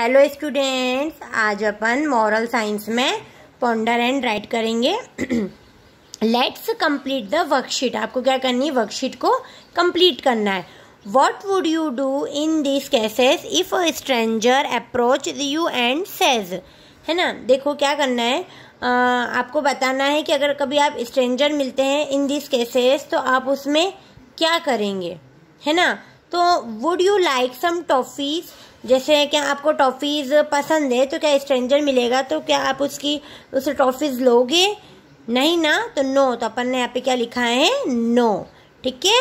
Hello students आज अपन moral science में पोंडर एंड राइट करेंगे लेट्स कंप्लीट द वर्कशीट आपको क्या करनी है वर्कशीट को कंप्लीट करना है what would you do in this cases if a stranger approach you and says है ना देखो क्या करना है आ, आपको बताना है कि अगर कभी आप स्ट्रेंजर मिलते हैं इन दिस केसेस तो आप उसमें क्या करेंगे है ना तो would you like some toffees जैसे क्या आपको टॉफ़ीज़ पसंद है तो क्या स्ट्रेंजर मिलेगा तो क्या आप उसकी उस टॉफ़ीज़ लोगे नहीं ना तो नो तो अपन ने यहाँ पे क्या लिखा है नो ठीक है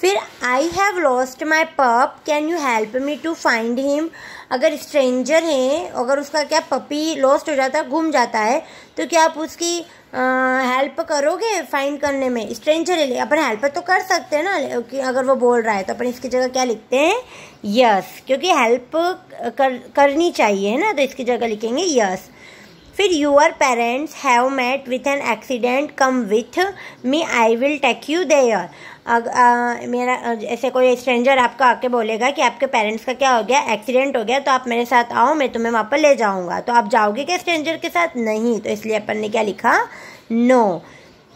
फिर I have lost my pup can you help me to find him अगर स्ट्रेंजर हैं अगर उसका क्या पपी लॉस्ट हो जाता है घूम जाता है तो क्या आप उसकी हेल्प करोगे फाइंड करने में स्ट्रेंजर है अपन हेल्प तो कर सकते हैं ना कि अगर वो बोल रहा है तो अपन इसकी जगह क्या लिखते हैं यस क्योंकि हेल्प कर करनी चाहिए ना तो इसकी जगह लिखेंगे यस फिर your parents have met with an accident come with me I will take you there uh, ah, मेरा ऐसे कोई स्ट्रेंजर आपको आके बोलेगा कि आपके पेरेंट्स का क्या हो गया एक्सीडेंट हो गया तो आप मेरे साथ आओ मैं तुम्हें वहाँ पर ले जाऊँगा तो आप जाओगे क्या स्ट्रेंजर के साथ नहीं तो इसलिए अपन ने क्या लिखा नो no.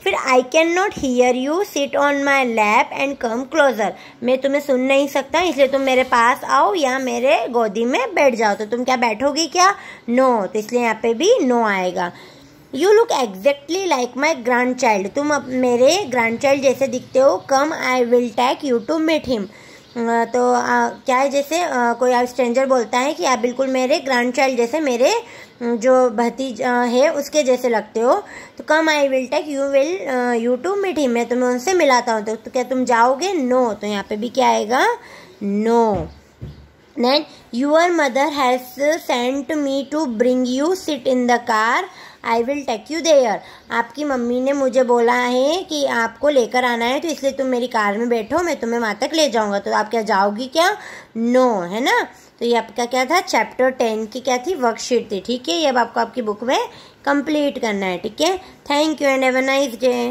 फिर I cannot hear you sit on my lap and come closer मैं तुम्हें सुन नहीं सकता इसलिए तुम मेरे पास आओ या मेरे गोदी में बैठ जाओ तो तुम क्या बैठोगी क्या नो no. तो इसलिए यहाँ पे भी नो no आएगा you look exactly like my grandchild तुम अब मेरे ग्रैंड चाइल्ड जैसे दिखते हो come I will take you to meet him तो आ, क्या है जैसे आ, कोई आप स्ट्रेंजर बोलता है कि आप बिल्कुल मेरे ग्रैंड चाइल्ड जैसे मेरे जो भतीज है उसके जैसे लगते हो तो come I will take you will you to meet he मैं तुम्हें उनसे मिलाता हूँ तो, तो क्या तुम जाओगे नो no. तो यहाँ पे भी क्या आएगा no then your mother has sent me to bring you sit in the car I will take you there आपकी मम्मी ने मुझे बोला है कि आपको लेकर आना है तो इसलिए तुम मेरी कार में बैठो मैं तुम्हें वहाँ तक ले जाऊँगा तो आप क्या जाओगी क्या नो no, है ना तो ये आपका क्या था चैप्टर टेन की क्या थी वर्कशीट थी ठीक है ये अब आपको आपकी बुक में कंप्लीट करना है ठीक है thank you and have a nice day